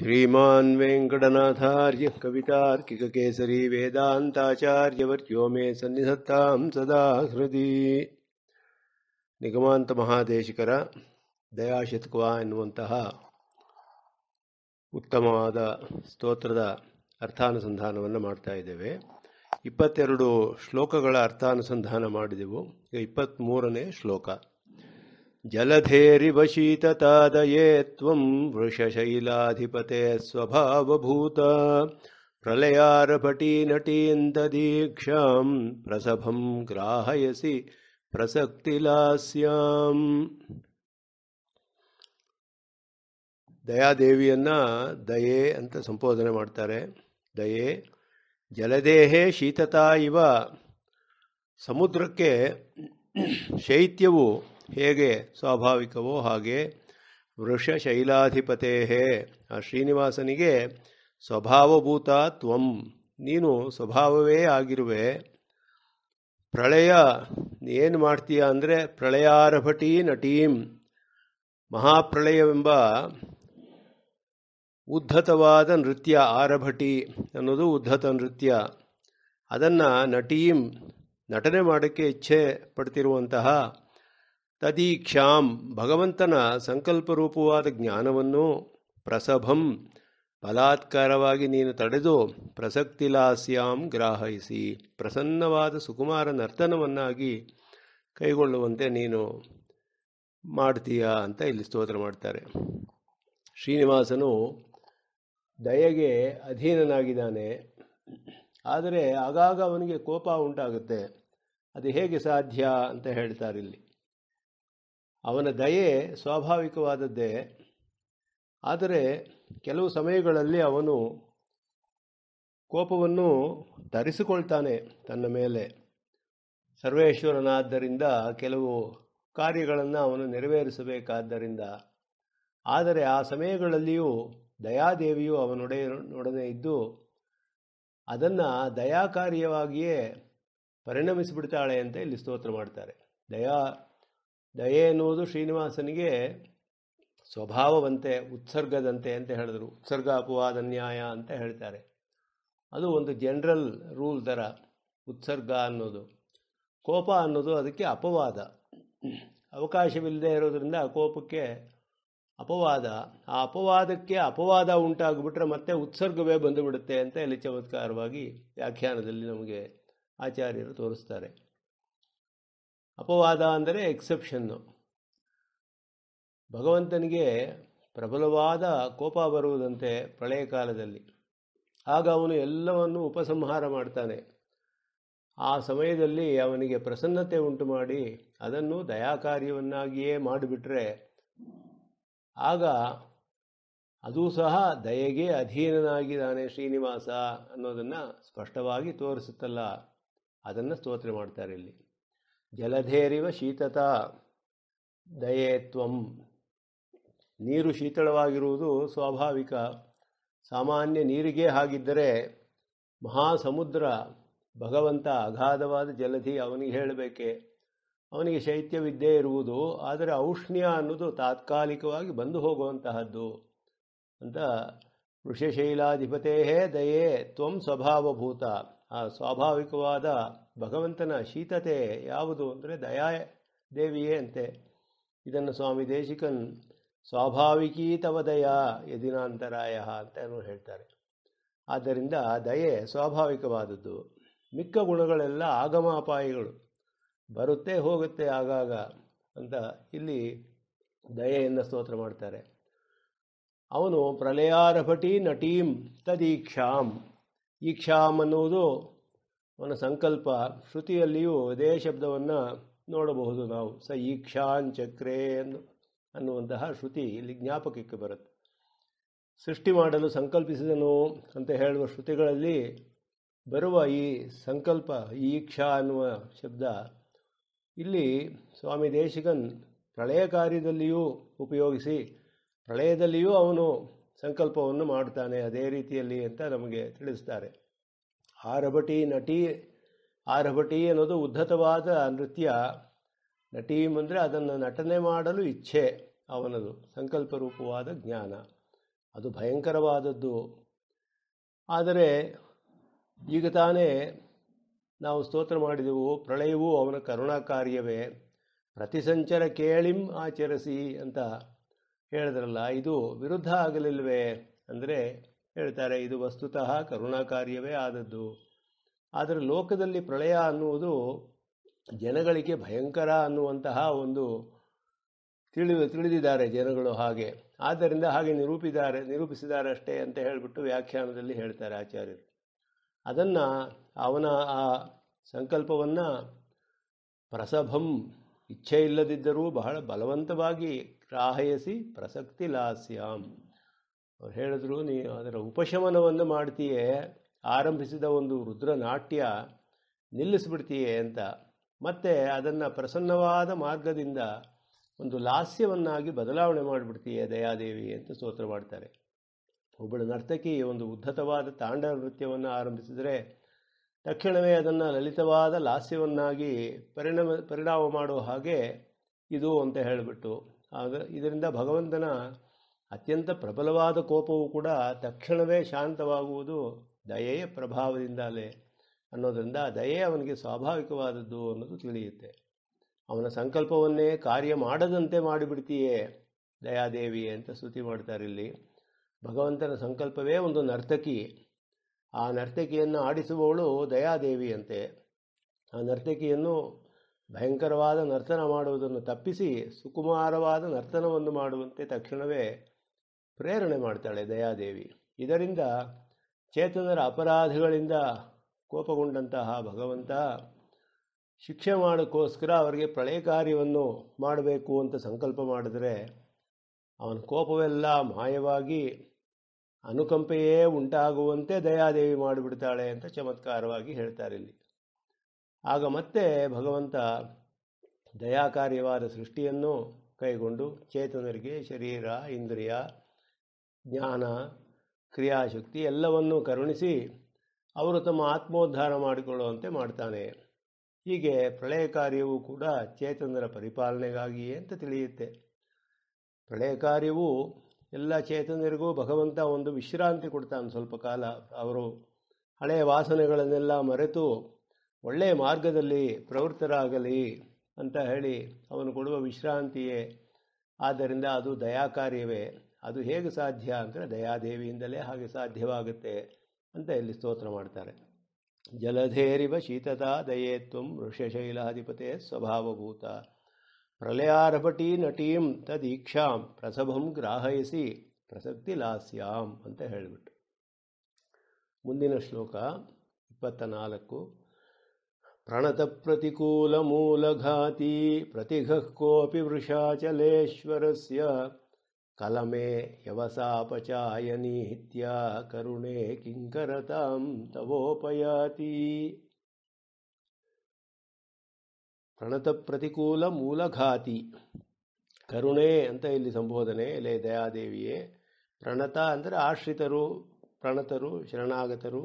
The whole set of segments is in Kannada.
ಶ್ರೀಮನ್ ವೆಂಕಟನಾಥಾರ್ಯ ಕೇಸರಿ वेदान्ताचार्यवर्यो ಮೇ ಸನ್ನಿಧತ್ತಾಂ ಸದಾ ಹೃದಿ ನಿಗಮಾಂತ ಮಹಾದೇಶಿಕರ ದಯಾಶತಕವ ಎನ್ನುವಂತಹ ಉತ್ತಮವಾದ ಸ್ತೋತ್ರದ ಅರ್ಥಾನುಸಂಧಾನವನ್ನು ಮಾಡ್ತಾ ಇದ್ದೇವೆ ಇಪ್ಪತ್ತೆರಡು ಶ್ಲೋಕಗಳ ಅರ್ಥಾನುಸಂಧಾನ ಮಾಡಿದೆವು ಈಗ ಇಪ್ಪತ್ತ್ಮೂರನೇ ಶ್ಲೋಕ ಜಲಧೇರಿವಶೀತತಾದಯೇ ತ್ವಂ ವೃಷಶೈಲಾಧಿಪತೆ ಸ್ವಭಾವಭೂತ ಪ್ರಲಯಾರಭಟೀನಟೀಂತದೀಕ್ಷಾಂ ಪ್ರಸಭಂ ಗ್ರಾಹಯಸಿ ಪ್ರಸಕ್ತಿಲಾಸ್ಯಾಂ ದಯಾದೇವಿಯನ್ನು ದಯೆ ಅಂತ ಸಂಬೋಧನೆ ಮಾಡ್ತಾರೆ ದಯೆ ಜಲದೇಹೇ ಶೀತತಾ ಇವ ಸಮುದ್ರಕ್ಕೆ ಶೈತ್ಯವು ಹೇಗೆ ಸ್ವಾಭಾವಿಕವೋ ಹಾಗೆ ವೃಷಶೈಲಾಧಿಪತೇ ಆ ಶ್ರೀನಿವಾಸನಿಗೆ ಸ್ವಭಾವಭೂತ ತ್ವಂ ನೀನು ಸ್ವಭಾವವೇ ಆಗಿರುವೆ ಪ್ರಳಯ ಏನು ಮಾಡ್ತೀಯ ಅಂದರೆ ಪ್ರಳಯಾರಭಟೀ ನಟೀಂ ಮಹಾಪ್ರಳಯವೆಂಬ ಉದ್ಧತವಾದ ನೃತ್ಯ ಆರಭಟಿ ಅನ್ನೋದು ಉದ್ಧತ ನೃತ್ಯ ಅದನ್ನು ನಟೀಂ ನಟನೆ ಮಾಡೋಕ್ಕೆ ಇಚ್ಛೆ ಪಡ್ತಿರುವಂತಹ ತದೀಕ್ಷಾಂ ಭಗವಂತನ ಸಂಕಲ್ಪರೂಪವಾದ ಜ್ಞಾನವನ್ನು ಪ್ರಸಭಂ ಬಲಾತ್ಕಾರವಾಗಿ ನೀನು ತಡೆದು ಪ್ರಸಕ್ತಿಲಾಸ್ಯಾಂ ಗ್ರಾಹಯಿಸಿ ಪ್ರಸನ್ನವಾದ ಸುಕುಮಾರ ನರ್ತನವನ್ನಾಗಿ ಕೈಗೊಳ್ಳುವಂತೆ ನೀನು ಮಾಡ್ತೀಯಾ ಅಂತ ಇಲ್ಲಿ ಸ್ತೋತ್ರ ಮಾಡ್ತಾರೆ ಶ್ರೀನಿವಾಸನು ದಯೆಗೆ ಅಧೀನನಾಗಿದ್ದಾನೆ ಆದರೆ ಆಗಾಗ ಅವನಿಗೆ ಕೋಪ ಉಂಟಾಗುತ್ತೆ ಅದು ಹೇಗೆ ಸಾಧ್ಯ ಅಂತ ಹೇಳ್ತಾರೆ ಇಲ್ಲಿ ಅವನ ದಯೆ ಸ್ವಾಭಾವಿಕವಾದದ್ದೇ ಆದರೆ ಕೆಲವು ಸಮಯಗಳಲ್ಲಿ ಅವನು ಕೋಪವನ್ನು ತರಿಸಿಕೊಳ್ತಾನೆ ತನ್ನ ಮೇಲೆ ಸರ್ವೇಶ್ವರನಾದ್ದರಿಂದ ಕೆಲವು ಕಾರ್ಯಗಳನ್ನು ಅವನು ನೆರವೇರಿಸಬೇಕಾದ್ದರಿಂದ ಆದರೆ ಆ ಸಮಯಗಳಲ್ಲಿಯೂ ದಯಾದೇವಿಯು ಅವನೊಡೆಯೊಡನೆ ಇದ್ದು ಅದನ್ನು ದಯಾಕಾರ್ಯವಾಗಿಯೇ ಪರಿಣಮಿಸಿಬಿಡ್ತಾಳೆ ಅಂತ ಇಲ್ಲಿ ಸ್ತೋತ್ರ ಮಾಡ್ತಾರೆ ದಯಾ ದಯೆ ಎನ್ನುವುದು ಶ್ರೀನಿವಾಸನಿಗೆ ಸ್ವಭಾವವಂತೆ ಉತ್ಸರ್ಗದಂತೆ ಅಂತ ಹೇಳಿದರು ಉತ್ಸರ್ಗ ಅಪವಾದ ನ್ಯಾಯ ಅಂತ ಹೇಳ್ತಾರೆ ಅದು ಒಂದು ಜನರಲ್ ರೂಲ್ ಥರ ಉತ್ಸರ್ಗ ಅನ್ನೋದು ಕೋಪ ಅನ್ನೋದು ಅದಕ್ಕೆ ಅಪವಾದ ಅವಕಾಶವಿಲ್ಲದೆ ಇರೋದರಿಂದ ಆ ಕೋಪಕ್ಕೆ ಅಪವಾದ ಆ ಅಪವಾದಕ್ಕೆ ಅಪವಾದ ಉಂಟಾಗ್ಬಿಟ್ರೆ ಮತ್ತೆ ಉತ್ಸರ್ಗವೇ ಬಂದುಬಿಡುತ್ತೆ ಅಂತ ಇಲ್ಲಿ ಚಮತ್ಕಾರವಾಗಿ ವ್ಯಾಖ್ಯಾನದಲ್ಲಿ ನಮಗೆ ಆಚಾರ್ಯರು ತೋರಿಸ್ತಾರೆ ಅಪವಾದ ಅಂದರೆ ಎಕ್ಸೆಪ್ಷನ್ನು ಭಗವಂತನಿಗೆ ಪ್ರಬಲವಾದ ಕೋಪ ಬರುವುದಂತೆ ಪ್ರಳಯ ಕಾಲದಲ್ಲಿ ಆಗ ಅವನು ಎಲ್ಲವನ್ನು ಉಪಸಂಹಾರ ಮಾಡ್ತಾನೆ ಆ ಸಮಯದಲ್ಲಿ ಅವನಿಗೆ ಪ್ರಸನ್ನತೆ ಉಂಟು ಮಾಡಿ ಅದನ್ನು ದಯಾಕಾರ್ಯವನ್ನಾಗಿಯೇ ಮಾಡಿಬಿಟ್ರೆ ಆಗ ಅದು ಸಹ ದಯೆಗೆ ಅಧೀನನಾಗಿದ್ದಾನೆ ಶ್ರೀನಿವಾಸ ಅನ್ನೋದನ್ನು ಸ್ಪಷ್ಟವಾಗಿ ತೋರಿಸುತ್ತಲ್ಲ ಅದನ್ನು ಸ್ತೋತ್ರ ಮಾಡ್ತಾರೆ ಇಲ್ಲಿ ಜಲಧೇರಿವ ಶೀತತ ದಯೇತ್ವಂ ನೀರು ಶೀತಳವಾಗಿರುವುದು ಸ್ವಾಭಾವಿಕ ಸಾಮಾನ್ಯ ನೀರಿಗೆ ಹಾಗಿದ್ದರೆ ಮಹಾಸಮುದ್ರ ಭಗವಂತ ಅಗಾಧವಾದ ಜಲಧಿ ಅವನಿಗೆ ಹೇಳಬೇಕೆ ಅವನಿಗೆ ಶೈತ್ಯವಿದ್ದೇ ಇರುವುದು ಆದರೆ ಔಷ್ಣ್ಯ ಅನ್ನೋದು ತಾತ್ಕಾಲಿಕವಾಗಿ ಬಂದು ಹೋಗುವಂತಹದ್ದು ಅಂತ ವೃಷಶೈಲಾಧಿಪತೇ ದಯೆ ತ್ವಂ ಸ್ವಭಾವಭೂತ ಆ ಸ್ವಾಭಾವಿಕವಾದ ಭಗವಂತನ ಶೀತತೆ ಯಾವುದು ಅಂದರೆ ದಯಾ ದೇವಿಯೇ ಅಂತೆ ಇದನ್ನು ಸ್ವಾಮಿ ದೇಶಿಕನ್ ಸ್ವಾಭಾವಿಕೀತವದಯ ಯದಿನಾಂತರಾಯ ಅಂತಲೂ ಹೇಳ್ತಾರೆ ಆದ್ದರಿಂದ ದಯೆ ಸ್ವಾಭಾವಿಕವಾದದ್ದು ಮಿಕ್ಕ ಗುಣಗಳೆಲ್ಲ ಆಗಮ ಅಪಾಯಗಳು ಬರುತ್ತೆ ಹೋಗುತ್ತೆ ಆಗಾಗ ಅಂತ ಇಲ್ಲಿ ದಯೆಯನ್ನು ಸ್ತೋತ್ರ ಮಾಡ್ತಾರೆ ಅವನು ಪ್ರಲಯಾರಭಟಿ ನಟೀಂ ತದೀಕ್ಷಾಂ ಈಕ್ಷಾಂ ಅನ್ನುವುದು ಅವನ ಸಂಕಲ್ಪ ಶ್ರುತಿಯಲ್ಲಿಯೂ ಇದೇ ಶಬ್ದವನ್ನು ನೋಡಬಹುದು ನಾವು ಸ ಈಕ್ಷಾನ್ ಚಕ್ರೇ ಅನ್ನುವಂತಹ ಶ್ರುತಿ ಇಲ್ಲಿ ಜ್ಞಾಪಕಕ್ಕೆ ಬರುತ್ತೆ ಸೃಷ್ಟಿ ಮಾಡಲು ಸಂಕಲ್ಪಿಸಿದನು ಅಂತ ಹೇಳುವ ಶ್ರುತಿಗಳಲ್ಲಿ ಬರುವ ಈ ಸಂಕಲ್ಪ ಈಕ್ಷಾ ಅನ್ನುವ ಶಬ್ದ ಇಲ್ಲಿ ಸ್ವಾಮಿ ದೇಶಿಕನ್ ಪ್ರಳಯ ಕಾರ್ಯದಲ್ಲಿಯೂ ಉಪಯೋಗಿಸಿ ಪ್ರಳಯದಲ್ಲಿಯೂ ಅವನು ಸಂಕಲ್ಪವನ್ನು ಮಾಡುತ್ತಾನೆ ಅದೇ ರೀತಿಯಲ್ಲಿ ಅಂತ ನಮಗೆ ತಿಳಿಸ್ತಾರೆ ಆರಭಟಿ ನಟಿ ಆರಭಟಿ ಅನ್ನೋದು ಉದ್ಧತವಾದ ನೃತ್ಯ ನಟಿ ಅಂದರೆ ಅದನ್ನು ನಟನೆ ಮಾಡಲು ಇಚ್ಛೆ ಅವನದು ಸಂಕಲ್ಪ ರೂಪವಾದ ಜ್ಞಾನ ಅದು ಭಯಂಕರವಾದದ್ದು ಆದರೆ ಈಗ ತಾನೇ ನಾವು ಸ್ತೋತ್ರ ಮಾಡಿದೆವು ಪ್ರಳಯವೂ ಅವನ ಕರುಣಾ ಕಾರ್ಯವೇ ಪ್ರತಿಸಂಚರ ಕೇಳಿಂ ಆಚರಿಸಿ ಅಂತ ಹೇಳಿದ್ರಲ್ಲ ಇದು ವಿರುದ್ಧ ಆಗಲಿಲ್ವೇ ಅಂದರೆ ಹೇಳ್ತಾರೆ ಇದು ವಸ್ತುತಃ ಕರುಣಾ ಕಾರ್ಯವೇ ಆದದ್ದು ಆದರೆ ಲೋಕದಲ್ಲಿ ಪ್ರಳಯ ಅನ್ನುವುದು ಜನಗಳಿಗೆ ಭಯಂಕರ ಅನ್ನುವಂತಹ ಒಂದು ತಿಳಿ ತಿಳಿದಿದ್ದಾರೆ ಜನಗಳು ಹಾಗೆ ಆದ್ದರಿಂದ ಹಾಗೆ ನಿರೂಪಿದ್ದಾರೆ ನಿರೂಪಿಸಿದ್ದಾರೆ ಅಷ್ಟೇ ಅಂತ ಹೇಳಿಬಿಟ್ಟು ವ್ಯಾಖ್ಯಾನದಲ್ಲಿ ಹೇಳ್ತಾರೆ ಆಚಾರ್ಯರು ಅದನ್ನು ಅವನ ಆ ಸಂಕಲ್ಪವನ್ನು ಪ್ರಸಭಂ ಇಚ್ಛೆ ಇಲ್ಲದಿದ್ದರೂ ಬಹಳ ಬಲವಂತವಾಗಿ ಗ್ರಾಹಯಿಸಿ ಪ್ರಸಕ್ತಿ ಲಾಸ್ಯಾಂ ಅವ್ರು ಹೇಳಿದ್ರು ನೀ ಅದರ ಉಪಶಮನವನ್ನು ಮಾಡ್ತೀಯೇ ಆರಂಭಿಸಿದ ಒಂದು ರುದ್ರನಾಟ್ಯ ನಿಲ್ಲಿಸಿಬಿಡ್ತೀಯೇ ಅಂತ ಮತ್ತೆ ಅದನ್ನು ಪ್ರಸನ್ನವಾದ ಮಾರ್ಗದಿಂದ ಒಂದು ಲಾಸ್ಯವನ್ನಾಗಿ ಬದಲಾವಣೆ ಮಾಡಿಬಿಡ್ತೀಯೇ ದಯಾದೇವಿ ಅಂತ ಸ್ತೋತ್ರ ಮಾಡ್ತಾರೆ ಒಬ್ಬಳು ನರ್ತಕಿ ಒಂದು ಉದ್ಧತವಾದ ತಾಂಡ ನೃತ್ಯವನ್ನು ಆರಂಭಿಸಿದರೆ ತಕ್ಷಣವೇ ಅದನ್ನು ಲಲಿತವಾದ ಲಾಸ್ಯವನ್ನಾಗಿ ಪರಿಣಮ ಪರಿಣಾಮ ಮಾಡೋ ಹಾಗೆ ಇದು ಅಂತ ಹೇಳಿಬಿಟ್ಟು ಆಗ ಇದರಿಂದ ಭಗವಂತನ ಅತ್ಯಂತ ಪ್ರಬಲವಾದ ಕೋಪವು ಕೂಡ ತಕ್ಷಣವೇ ಶಾಂತವಾಗುವುದು ದಯೆಯ ಪ್ರಭಾವದಿಂದಲೇ ಅನ್ನೋದರಿಂದ ದಯೆ ಅವನಿಗೆ ಸ್ವಾಭಾವಿಕವಾದದ್ದು ಅನ್ನೋದು ತಿಳಿಯುತ್ತೆ ಅವನ ಸಂಕಲ್ಪವನ್ನೇ ಕಾರ್ಯ ಮಾಡದಂತೆ ಮಾಡಿಬಿಡ್ತೀಯೇ ದಯಾದೇವಿ ಅಂತ ಸ್ತುತಿ ಮಾಡ್ತಾರೆ ಇಲ್ಲಿ ಭಗವಂತನ ಸಂಕಲ್ಪವೇ ಒಂದು ನರ್ತಕಿ ಆ ನರ್ತಕಿಯನ್ನು ಆಡಿಸುವವಳು ದಯಾದೇವಿಯಂತೆ ಆ ನರ್ತಕಿಯನ್ನು ಭಯಂಕರವಾದ ನರ್ತನ ಮಾಡುವುದನ್ನು ತಪ್ಪಿಸಿ ಸುಕುಮಾರವಾದ ನರ್ತನವನ್ನು ಮಾಡುವಂತೆ ತಕ್ಷಣವೇ ಪ್ರೇರಣೆ ಮಾಡ್ತಾಳೆ ದಯಾದೇವಿ ಇದರಿಂದ ಚೇತನರ ಅಪರಾಧಗಳಿಂದ ಕೋಪಗೊಂಡಂತಹ ಭಗವಂತ ಶಿಕ್ಷೆ ಮಾಡೋಕ್ಕೋಸ್ಕರ ಅವರಿಗೆ ಪ್ರಳಯ ಕಾರ್ಯವನ್ನು ಮಾಡಬೇಕು ಅಂತ ಸಂಕಲ್ಪ ಮಾಡಿದರೆ ಅವನ ಕೋಪವೆಲ್ಲ ಮಾಯವಾಗಿ ಅನುಕಂಪೆಯೇ ಉಂಟಾಗುವಂತೆ ದಯಾದೇವಿ ಮಾಡಿಬಿಡ್ತಾಳೆ ಅಂತ ಚಮತ್ಕಾರವಾಗಿ ಹೇಳ್ತಾರೆ ಇಲ್ಲಿ ಆಗ ಮತ್ತೆ ಭಗವಂತ ದಯಾಕಾರ್ಯವಾದ ಸೃಷ್ಟಿಯನ್ನು ಕೈಗೊಂಡು ಚೇತನರಿಗೆ ಶರೀರ ಇಂದ್ರಿಯ ಜ್ಞಾನ ಕ್ರಿಯಾಶಕ್ತಿ ಎಲ್ಲವನ್ನೂ ಕರುಣಿಸಿ ಅವರು ತಮ್ಮ ಆತ್ಮೋದ್ಧಾರ ಮಾಡಿಕೊಳ್ಳುವಂತೆ ಮಾಡ್ತಾನೆ ಹೀಗೆ ಪ್ರಳಯ ಕಾರ್ಯವು ಕೂಡ ಚೇತನರ ಪರಿಪಾಲನೆಗಾಗಿಯೇ ಅಂತ ತಿಳಿಯುತ್ತೆ ಪ್ರಳಯ ಕಾರ್ಯವು ಎಲ್ಲ ಚೇತನರಿಗೂ ಭಗವಂತ ಒಂದು ವಿಶ್ರಾಂತಿ ಕೊಡ್ತಾನೆ ಸ್ವಲ್ಪ ಕಾಲ ಅವರು ಹಳೆಯ ವಾಸನೆಗಳನ್ನೆಲ್ಲ ಮರೆತು ಒಳ್ಳೆಯ ಮಾರ್ಗದಲ್ಲಿ ಪ್ರವೃತ್ತರಾಗಲಿ ಅಂತ ಹೇಳಿ ಅವನು ಕೊಡುವ ವಿಶ್ರಾಂತಿಯೇ ಆದ್ದರಿಂದ ಅದು ದಯಾಕಾರ್ಯವೇ ಅದು ಹೇಗೆ ಸಾಧ್ಯ ಅಂದರೆ ದಯಾದೇವಿಯಿಂದಲೇ ಹಾಗೆ ಸಾಧ್ಯವಾಗುತ್ತೆ ಅಂತ ಇಲ್ಲಿ ಸ್ತೋತ್ರ ಮಾಡ್ತಾರೆ ಜಲಧೇರಿವ ಶೀತತಾ ದಯೇತ್ವ ವೃಷಶೈಲಾಧಿಪತೆ ಸ್ವಭಾವಭೂತ ಪ್ರಲಯಾರ್ಭಟೀ ನಟೀಂ ತದೀಕ್ಷಾಂ ಪ್ರಸಭಂ ಗ್ರಾಹಯಿಸಿ ಪ್ರಸಕ್ತಿ ಲಾಸ್ಯಾಂ ಅಂತ ಹೇಳಿಬಿಟ್ಟು ಮುಂದಿನ ಶ್ಲೋಕ ಇಪ್ಪತ್ತ ನಾಲ್ಕು ಪ್ರಣತ ಪ್ರತಿಕೂಲ ಮೂಲಘಾತಿ ಪ್ರತಿಘಃ ಕೋಪಿ ವೃಷಾಚಲೇಶ್ವರಸ್ಯ कलमे ಕರುಣೆ ಕಿಂಕರತಾಂ ತವೋಪಯಾತಿ ಪ್ರಣತ ಪ್ರತಿಕೂಲ ಮೂಲಘಾತಿ ಕರುಣೆ ಅಂತ ಇಲ್ಲಿ ಸಂಬೋಧನೆ ಎಲೆ ದಯಾದೇವಿಯೇ ಪ್ರಣತ ಅಂದರೆ ಆಶ್ರಿತರು ಪ್ರಣತರು ಶರಣಾಗತರು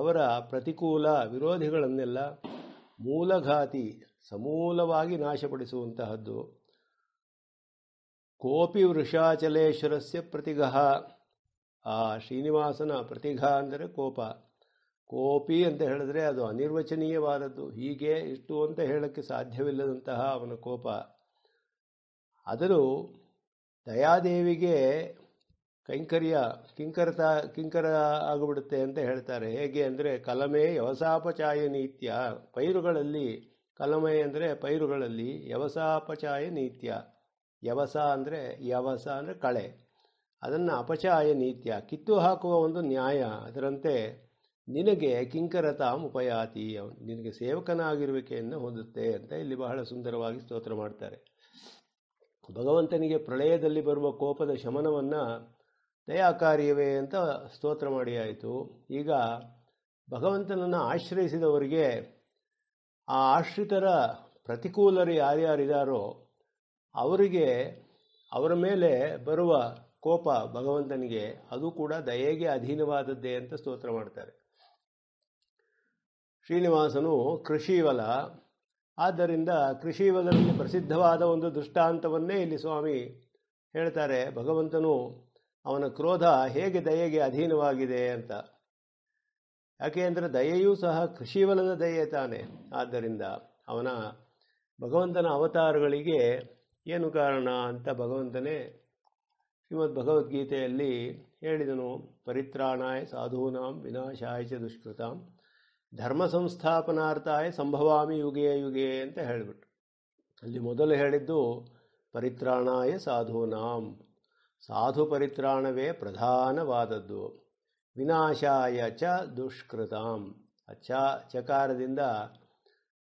ಅವರ ಪ್ರತಿಕೂಲ ವಿರೋಧಿಗಳನ್ನೆಲ್ಲ ಮೂಲಘಾತಿ ಸಮೂಲವಾಗಿ ನಾಶಪಡಿಸುವಂತಹದ್ದು ಕೋಪಿ ವೃಷಾಚಲೇಶ್ವರಸ್ಯ ಪ್ರತಿಗಹ ಆ ಶ್ರೀನಿವಾಸನ ಪ್ರತಿಘ ಅಂದರೆ ಕೋಪ ಕೋಪಿ ಅಂತ ಹೇಳಿದ್ರೆ ಅದು ಅನಿರ್ವಚನೀಯವಾದದ್ದು ಹೀಗೆ ಇಷ್ಟು ಅಂತ ಹೇಳಕ್ಕೆ ಸಾಧ್ಯವಿಲ್ಲದಂತಹ ಅವನ ಕೋಪ ಆದರೂ ದಯಾದೇವಿಗೆ ಕೈಂಕರ್ಯ ಕಿಂಕರತ ಕಿಂಕರ ಆಗಿಬಿಡುತ್ತೆ ಅಂತ ಹೇಳ್ತಾರೆ ಹೇಗೆ ಅಂದರೆ ಕಲಮೆ ಯವಸಾಪಚಾಯ ನೀತ್ಯ ಪೈರುಗಳಲ್ಲಿ ಕಲಮೆ ಅಂದರೆ ಪೈರುಗಳಲ್ಲಿ ಯವಸಾಪಚಾಯ ನೀತ್ಯ ಯವಸ ಅಂದರೆ ಯವಸ ಅಂದರೆ ಕಳೆ ಅದನ್ನು ಅಪಚಾಯ ನೀತ್ಯ ಕಿತ್ತು ಹಾಕುವ ಒಂದು ನ್ಯಾಯ ಅದರಂತೆ ನಿನಗೆ ಕಿಂಕರತಾಂ ಉಪಯಾತಿ ನಿನಗೆ ಸೇವಕನಾಗಿರುವಿಕೆಯನ್ನು ಹೊಂದುತ್ತೆ ಅಂತ ಇಲ್ಲಿ ಬಹಳ ಸುಂದರವಾಗಿ ಸ್ತೋತ್ರ ಮಾಡ್ತಾರೆ ಭಗವಂತನಿಗೆ ಪ್ರಳಯದಲ್ಲಿ ಬರುವ ಕೋಪದ ಶಮನವನ್ನು ದಯಾಕಾರ್ಯವೇ ಅಂತ ಸ್ತೋತ್ರ ಮಾಡಿ ಆಯಿತು ಈಗ ಭಗವಂತನನ್ನು ಆಶ್ರಯಿಸಿದವರಿಗೆ ಆ ಆಶ್ರಿತರ ಪ್ರತಿಕೂಲರು ಯಾರ್ಯಾರಿದ್ದಾರೋ ಅವರಿಗೆ ಅವರ ಮೇಲೆ ಬರುವ ಕೋಪ ಭಗವಂತನಿಗೆ ಅದು ಕೂಡ ದಯೆಗೆ ಅಧೀನವಾದದ್ದೇ ಅಂತ ಸ್ತೋತ್ರ ಮಾಡ್ತಾರೆ ಶ್ರೀನಿವಾಸನು ಕೃಷಿವಲ ಆದ್ದರಿಂದ ಕೃಷಿವಲದಲ್ಲಿ ಪ್ರಸಿದ್ಧವಾದ ಒಂದು ದೃಷ್ಟಾಂತವನ್ನೇ ಇಲ್ಲಿ ಸ್ವಾಮಿ ಹೇಳ್ತಾರೆ ಭಗವಂತನು ಅವನ ಕ್ರೋಧ ಹೇಗೆ ದಯೆಗೆ ಅಧೀನವಾಗಿದೆ ಅಂತ ಯಾಕೆ ಅಂದರೆ ದಯೆಯೂ ಸಹ ಕೃಷಿವಲದ ದಯೆ ತಾನೆ ಆದ್ದರಿಂದ ಅವನ ಭಗವಂತನ ಅವತಾರಗಳಿಗೆ ಏನು ಕಾರಣ ಅಂತ ಭಗವಂತನೇ ಶ್ರೀಮದ್ ಭಗವದ್ಗೀತೆಯಲ್ಲಿ ಹೇಳಿದನು ಪರಿತ್ರಾಣಾಯ ಸಾಧೂನಾಂ ವಿನಾಶಾಯ ಚ ದುಷ್ಕೃತಾಂ ಧರ್ಮ ಸಂಸ್ಥಾಪನಾರ್ಥಾಯ ಸಂಭವಾಮಿ ಯುಗೇ ಯುಗೇ ಅಂತ ಹೇಳಿಬಿಟ್ಟು ಅಲ್ಲಿ ಮೊದಲು ಹೇಳಿದ್ದು ಪರಿತ್ರಾಣಾಯ ಸಾಧೂನಾಂ ಸಾಧು ಪರಿತ್ರಾಣವೇ ಪ್ರಧಾನವಾದದ್ದು ವಿನಾಶಾಯ ಚ ದುಷ್ಕೃತಾಂ ಅಚ್ಚ ಚಕಾರದಿಂದ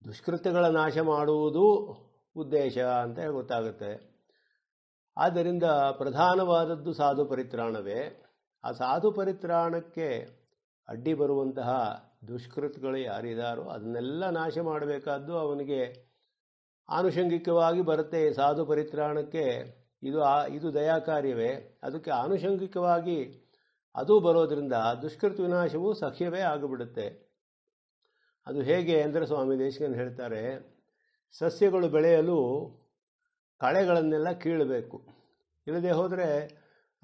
ದುಷ್ಕೃತ್ಯಗಳ ನಾಶ ಮಾಡುವುದು ಉದ್ದೇಶ ಅಂತ ಗೊತ್ತಾಗುತ್ತೆ ಆದ್ದರಿಂದ ಪ್ರಧಾನವಾದದ್ದು ಸಾಧು ಪರಿತ್ರಾಣವೇ ಆ ಸಾಧು ಪರಿತ್ರಾಣಕ್ಕೆ ಅಡ್ಡಿ ಬರುವಂತಹ ದುಷ್ಕೃತಿಗಳು ಯಾರಿದಾರೋ ಅದನ್ನೆಲ್ಲ ನಾಶ ಮಾಡಬೇಕಾದ್ದು ಅವನಿಗೆ ಆನುಷಂಗಿಕವಾಗಿ ಬರುತ್ತೆ ಸಾಧು ಪರಿತ್ರಾಣಕ್ಕೆ ಇದು ಆ ಇದು ದಯಾಕಾರ್ಯವೇ ಅದಕ್ಕೆ ಆನುಷಂಗಿಕವಾಗಿ ಅದು ಬರೋದರಿಂದ ದುಷ್ಕೃತ ವಿನಾಶವೂ ಸಖ್ಯವೇ ಆಗಿಬಿಡುತ್ತೆ ಅದು ಹೇಗೆ ಅಂದರೆ ಸ್ವಾಮಿ ದೇಶಗನ್ ಹೇಳ್ತಾರೆ ಸಸ್ಯಗಳು ಬೆಳೆಯಲು ಕಳೆಗಳನ್ನೆಲ್ಲ ಕೀಳಬೇಕು ಇಲ್ಲದೆ ಹೋದರೆ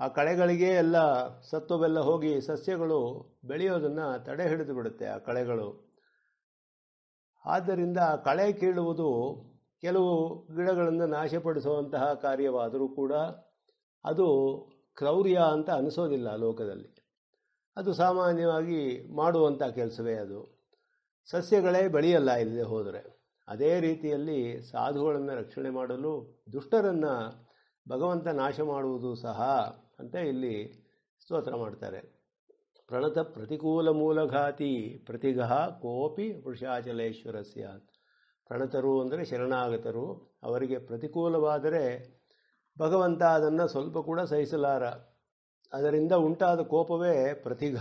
ಆ ಕಳೆಗಳಿಗೆ ಎಲ್ಲ ಸತ್ವವೆಲ್ಲ ಹೋಗಿ ಸಸ್ಯಗಳು ಬೆಳೆಯೋದನ್ನು ತಡೆ ಹಿಡಿದು ಬಿಡುತ್ತೆ ಆ ಕಳೆಗಳು ಆದ್ದರಿಂದ ಆ ಕಳೆ ಕೀಳುವುದು ಕೆಲವು ಗಿಡಗಳನ್ನು ನಾಶಪಡಿಸುವಂತಹ ಕಾರ್ಯವಾದರೂ ಕೂಡ ಅದು ಕ್ರೌರ್ಯ ಅಂತ ಅನಿಸೋದಿಲ್ಲ ಲೋಕದಲ್ಲಿ ಅದು ಸಾಮಾನ್ಯವಾಗಿ ಮಾಡುವಂಥ ಕೆಲಸವೇ ಅದು ಸಸ್ಯಗಳೇ ಬೆಳೆಯಲ್ಲ ಇಲ್ಲದೆ ಹೋದರೆ ಅದೇ ರೀತಿಯಲ್ಲಿ ಸಾಧುಗಳನ್ನು ರಕ್ಷಣೆ ಮಾಡಲು ದುಷ್ಟರನ್ನು ಭಗವಂತ ನಾಶ ಮಾಡುವುದು ಸಹ ಅಂತ ಇಲ್ಲಿ ಸ್ತೋತ್ರ ಮಾಡ್ತಾರೆ ಪ್ರಣತ ಪ್ರತಿಕೂಲ ಮೂಲಘಾತಿ ಪ್ರತಿಘ ಕೋಪಿ ವೃಷಾಚಲೇಶ್ವರಸ್ಯ ಪ್ರಣತರು ಅಂದರೆ ಶರಣಾಗತರು ಅವರಿಗೆ ಪ್ರತಿಕೂಲವಾದರೆ ಭಗವಂತ ಅದನ್ನು ಸ್ವಲ್ಪ ಕೂಡ ಸಹಿಸಲಾರ ಅದರಿಂದ ಉಂಟಾದ ಕೋಪವೇ ಪ್ರತಿಘ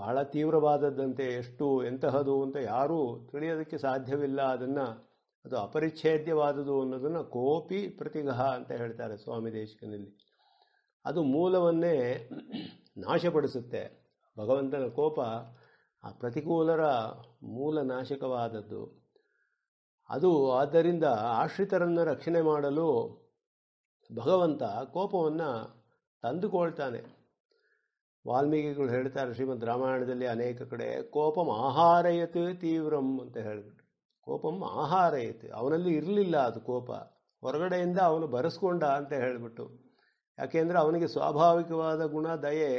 ಬಹಳ ತೀವ್ರವಾದದ್ದಂತೆ ಎಷ್ಟು ಎಂತಹದು ಅಂತ ಯಾರೂ ತಿಳಿಯೋದಕ್ಕೆ ಸಾಧ್ಯವಿಲ್ಲ ಅದನ್ನು ಅದು ಅಪರಿಚ್ಛೇದ್ಯವಾದುದು ಅನ್ನೋದನ್ನು ಕೋಪಿ ಪ್ರತಿಗಹ ಅಂತ ಹೇಳ್ತಾರೆ ಸ್ವಾಮಿ ದೇಶಿಕನಲ್ಲಿ ಅದು ಮೂಲವನ್ನೇ ನಾಶಪಡಿಸುತ್ತೆ ಭಗವಂತನ ಕೋಪ ಆ ಪ್ರತಿಕೂಲರ ಮೂಲ ನಾಶಕವಾದದ್ದು ಅದು ಆದ್ದರಿಂದ ಆಶ್ರಿತರನ್ನು ರಕ್ಷಣೆ ಮಾಡಲು ಭಗವಂತ ಕೋಪವನ್ನು ತಂದುಕೊಳ್ತಾನೆ ವಾಲ್ಮೀಕಿಗಳು ಹೇಳ್ತಾರೆ ಶ್ರೀಮದ್ ರಾಮಾಯಣದಲ್ಲಿ ಅನೇಕ ಕಡೆ ಕೋಪಂ ಆಹಾರಯತ್ ತೀವ್ರಂ ಅಂತ ಹೇಳಿಬಿಟ್ಟು ಕೋಪಂ ಆಹಾರಯತ್ ಅವನಲ್ಲಿ ಇರಲಿಲ್ಲ ಅದು ಕೋಪ ಹೊರಗಡೆಯಿಂದ ಅವನು ಬರೆಸ್ಕೊಂಡ ಅಂತ ಹೇಳಿಬಿಟ್ಟು ಯಾಕೆಂದರೆ ಅವನಿಗೆ ಸ್ವಾಭಾವಿಕವಾದ ಗುಣ ದಯೆ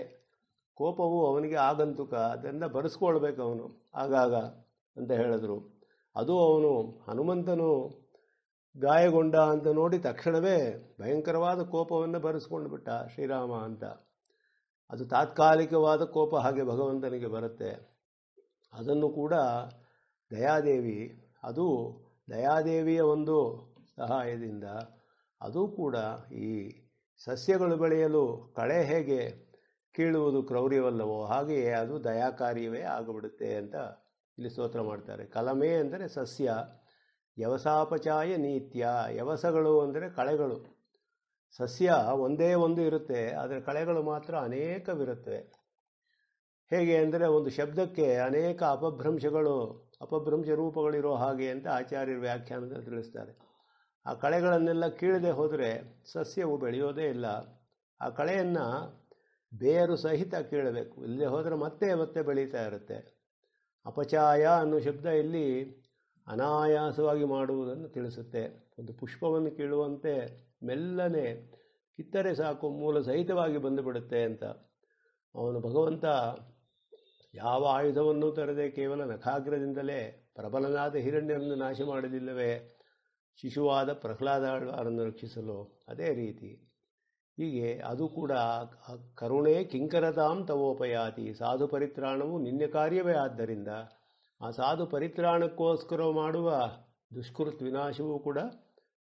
ಕೋಪವು ಅವನಿಗೆ ಆಗಂತುಕ ಅದರಿಂದ ಬರೆಸ್ಕೊಳ್ಬೇಕು ಅವನು ಆಗಾಗ ಅಂತ ಹೇಳಿದ್ರು ಅದು ಅವನು ಹನುಮಂತನು ಗಾಯಗೊಂಡ ಅಂತ ನೋಡಿ ತಕ್ಷಣವೇ ಭಯಂಕರವಾದ ಕೋಪವನ್ನು ಬರೆಸ್ಕೊಂಡು ಬಿಟ್ಟ ಶ್ರೀರಾಮ ಅಂತ ಅದು ತಾತ್ಕಾಲಿಕವಾದ ಕೋಪ ಹಾಗೆ ಭಗವಂತನಿಗೆ ಬರುತ್ತೆ ಅದನ್ನು ಕೂಡ ದಯಾದೇವಿ ಅದು ದಯಾದೇವಿಯ ಒಂದು ಸಹಾಯದಿಂದ ಅದು ಕೂಡ ಈ ಸಸ್ಯಗಳು ಬೆಳೆಯಲು ಕಳೆ ಹೇಗೆ ಕೀಳುವುದು ಕ್ರೌರ್ಯವಲ್ಲವೋ ಹಾಗೆಯೇ ಅದು ದಯಾಕಾರ್ಯವೇ ಆಗಿಬಿಡುತ್ತೆ ಅಂತ ಇಲ್ಲಿ ಸ್ತೋತ್ರ ಮಾಡ್ತಾರೆ ಕಲಮೆ ಅಂದರೆ ಸಸ್ಯ ಯವಸಾಪಚಾಯ ನೀತ್ಯ ಯವಸಗಳು ಅಂದರೆ ಕಳೆಗಳು ಸಸ್ಯ ಒಂದೇ ಒಂದು ಇರುತ್ತೆ ಆದರೆ ಕಳೆಗಳು ಮಾತ್ರ ಅನೇಕವಿರುತ್ತವೆ ಹೇಗೆ ಅಂದರೆ ಒಂದು ಶಬ್ದಕ್ಕೆ ಅನೇಕ ಅಪಭ್ರಂಶಗಳು ಅಪಭ್ರಂಶ ರೂಪಗಳಿರೋ ಹಾಗೆ ಅಂತ ಆಚಾರ್ಯರು ವ್ಯಾಖ್ಯಾನದಲ್ಲಿ ತಿಳಿಸ್ತಾರೆ ಆ ಕಳೆಗಳನ್ನೆಲ್ಲ ಕೀಳದೆ ಹೋದರೆ ಸಸ್ಯವು ಬೆಳೆಯೋದೇ ಇಲ್ಲ ಆ ಕಳೆಯನ್ನು ಬೇರು ಸಹಿತ ಕೀಳಬೇಕು ಇಲ್ಲದೆ ಹೋದರೆ ಮತ್ತೆ ಮತ್ತೆ ಬೆಳೀತಾ ಇರುತ್ತೆ ಅಪಚಾಯ ಅನ್ನೋ ಶಬ್ದ ಇಲ್ಲಿ ಅನಾಯಾಸವಾಗಿ ಮಾಡುವುದನ್ನು ತಿಳಿಸುತ್ತೆ ಒಂದು ಪುಷ್ಪವನ್ನು ಕೀಳುವಂತೆ ಮೆಲ್ಲನೆ ಕಿತ್ತರೆ ಸಾಕು ಮೂಲ ಸಹಿತವಾಗಿ ಬಂದುಬಿಡುತ್ತೆ ಅಂತ ಅವನು ಭಗವಂತ ಯಾವ ಆಯುಧವನ್ನು ತರದೆ ಕೇವಲ ನಖಾಗ್ರದಿಂದಲೇ ಪ್ರಬಲನಾದ ಹಿರಣ್ಯರನ್ನು ನಾಶ ಮಾಡಲಿಲ್ಲವೇ ಶಿಶುವಾದ ಪ್ರಹ್ಲಾದರನ್ನು ರಕ್ಷಿಸಲು ಅದೇ ರೀತಿ ಹೀಗೆ ಅದು ಕೂಡ ಕರುಣೆ ಕಿಂಕರತಾಂ ತವೋಪಯಾತಿ ಸಾಧು ಪರಿತ್ರಾಣವು ನಿನ್ನ ಕಾರ್ಯವೇ ಆದ್ದರಿಂದ ಆ ಸಾಧು ಪರಿತ್ರಾಣಕ್ಕೋಸ್ಕರ ಮಾಡುವ ದುಷ್ಕೃತ್ ವಿನಾಶವೂ ಕೂಡ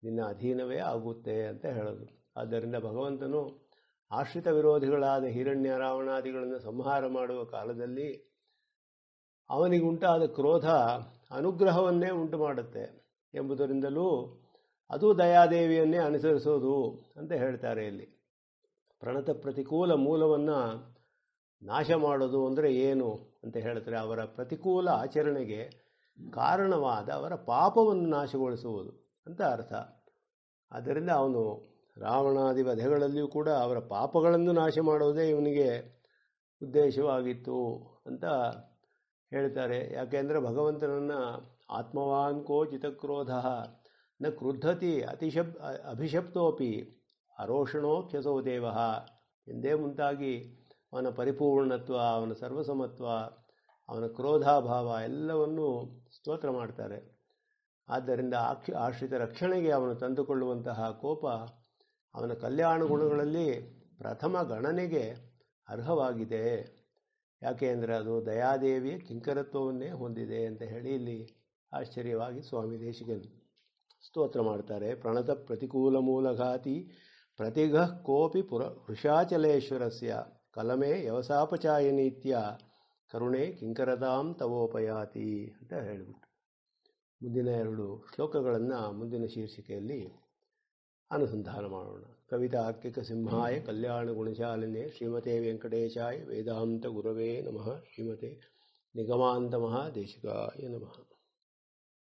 ನಿನ್ನ ಅಧೀನವೇ ಆಗುತ್ತೆ ಅಂತ ಹೇಳೋದು ಆದ್ದರಿಂದ ಭಗವಂತನು ಆಶ್ರಿತ ವಿರೋಧಿಗಳಾದ ಹಿರಣ್ಯ ರಾವಣಾದಿಗಳನ್ನು ಸಂಹಾರ ಮಾಡುವ ಕಾಲದಲ್ಲಿ ಅವನಿಗುಂಟಾದ ಕ್ರೋಧ ಅನುಗ್ರಹವನ್ನೇ ಉಂಟು ಮಾಡುತ್ತೆ ಎಂಬುದರಿಂದಲೂ ಅದು ದಯಾದೇವಿಯನ್ನೇ ಅನುಸರಿಸೋದು ಅಂತ ಹೇಳ್ತಾರೆ ಇಲ್ಲಿ ಪ್ರಣತ ಪ್ರತಿಕೂಲ ಮೂಲವನ್ನು ನಾಶ ಮಾಡೋದು ಅಂದರೆ ಏನು ಅಂತ ಹೇಳ್ತಾರೆ ಅವರ ಪ್ರತಿಕೂಲ ಆಚರಣೆಗೆ ಕಾರಣವಾದ ಅವರ ಪಾಪವನ್ನು ನಾಶಗೊಳಿಸುವುದು ಅಂತ ಅರ್ಥ ಆದ್ದರಿಂದ ಅವನು ರಾವಣಾದಿ ವಧೆಗಳಲ್ಲಿಯೂ ಕೂಡ ಅವರ ಪಾಪಗಳನ್ನು ನಾಶ ಮಾಡುವುದೇ ಇವನಿಗೆ ಉದ್ದೇಶವಾಗಿತ್ತು ಅಂತ ಹೇಳ್ತಾರೆ ಯಾಕೆಂದರೆ ಭಗವಂತನನ್ನು ಆತ್ಮವಾನ್ ಕೋಚಿತ ಚಿತಕ್ರೋಧ ನ ಕ್ರುದ್ಧತಿ ಅತಿಶಬ್ ಅಭಿಶಪ್ತೋಪಿ ಅರೋಷಣೋ ಕ್ಷಸೋ ದೇವ ಎಂದೇ ಮುಂತಾಗಿ ಅವನ ಪರಿಪೂರ್ಣತ್ವ ಅವನ ಸರ್ವಸಮತ್ವ ಅವನ ಕ್ರೋಧಾಭಾವ ಎಲ್ಲವನ್ನು ಸ್ತೋತ್ರ ಮಾಡ್ತಾರೆ ಆದ್ದರಿಂದ ಆಕ್ಷಿ ಆಶ್ರಿತ ರಕ್ಷಣೆಗೆ ಅವನು ತಂದುಕೊಳ್ಳುವಂತಹ ಕೋಪ ಅವನ ಕಲ್ಯಾಣ ಗುಣಗಳಲ್ಲಿ ಪ್ರಥಮ ಗಣನೆಗೆ ಅರ್ಹವಾಗಿದೆ ಯಾಕೆ ಅಂದರೆ ಅದು ದಯಾದೇವಿಯ ಕಿಂಕರತ್ವವನ್ನೇ ಹೊಂದಿದೆ ಅಂತ ಹೇಳಿ ಇಲ್ಲಿ ಆಶ್ಚರ್ಯವಾಗಿ ಸ್ವಾಮಿ ಸ್ತೋತ್ರ ಮಾಡ್ತಾರೆ ಪ್ರಣತ ಪ್ರತಿಕೂಲ ಮೂಲಘಾತಿ ಪ್ರತಿಘಃ ಕೋಪಿ ಪುರ ವೃಷಾಚಲೇಶ್ವರಸ್ಯ ಕಲಮೆ ಯವಸಾಪಚಾಯ ಕರುಣೆ ಕಿಂಕರತಾಂ ತವೋಪಯಾತಿ ಅಂತ ಹೇಳಿಬಿಟ್ಟು ಮುಂದಿನ ಎರಡು ಶ್ಲೋಕಗಳನ್ನು ಮುಂದಿನ ಶೀರ್ಷಿಕೆಯಲ್ಲಿ ಅನುಸಂಧಾನ ಮಾಡೋಣ ಕವಿತಾರ್ಕಿಕ ಸಿಂಹಾಯ ಕಲ್ಯಾಣ ಗುಣಶಾಲಿನಿ ಶ್ರೀಮತೆ ವೆಂಕಟೇಶಾಯ ವೇದಾಂತ ಗುರವೇ ನಮಃ ಶ್ರೀಮತೆ ನಿಗಮಾಂತ ಮಹಾದೇಶಿಕಾಯ ನಮಃ